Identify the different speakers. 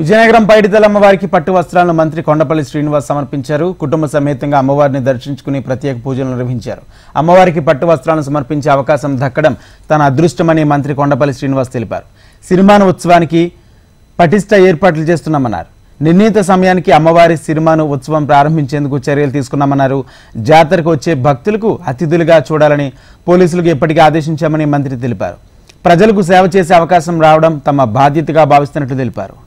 Speaker 1: విజయనగరం పైడితల అమ్మవారికి పట్టు వస్త్రాలను మంత్రి కొండపల్లి శ్రీనివాస్ సమర్పించారు కుటుంబ సమేతంగా అమ్మవారిని దర్శించుకుని ప్రత్యేక పూజలు నిర్వహించారు అమ్మవారికి పట్టు వస్త్రాలను సమర్పించే అవకాశం దక్కడం తన అదృష్టమని మంత్రి కొండపల్లి శ్రీనివాస్ తెలిపారు సినిమాను ఉత్సవానికి పటిష్ట ఏర్పాట్లు చేస్తున్నామన్నారు నిర్ణీత సమయానికి అమ్మవారి సినిమాను ఉత్సవం ప్రారంభించేందుకు చర్యలు తీసుకున్నామన్నారు జాతరకు వచ్చే భక్తులకు అతిథులుగా చూడాలని పోలీసులకు ఎప్పటికీ ఆదేశించామని మంత్రి తెలిపారు ప్రజలకు సేవ చేసే అవకాశం రావడం తమ బాధ్యతగా భావిస్తున్నట్లు తెలిపారు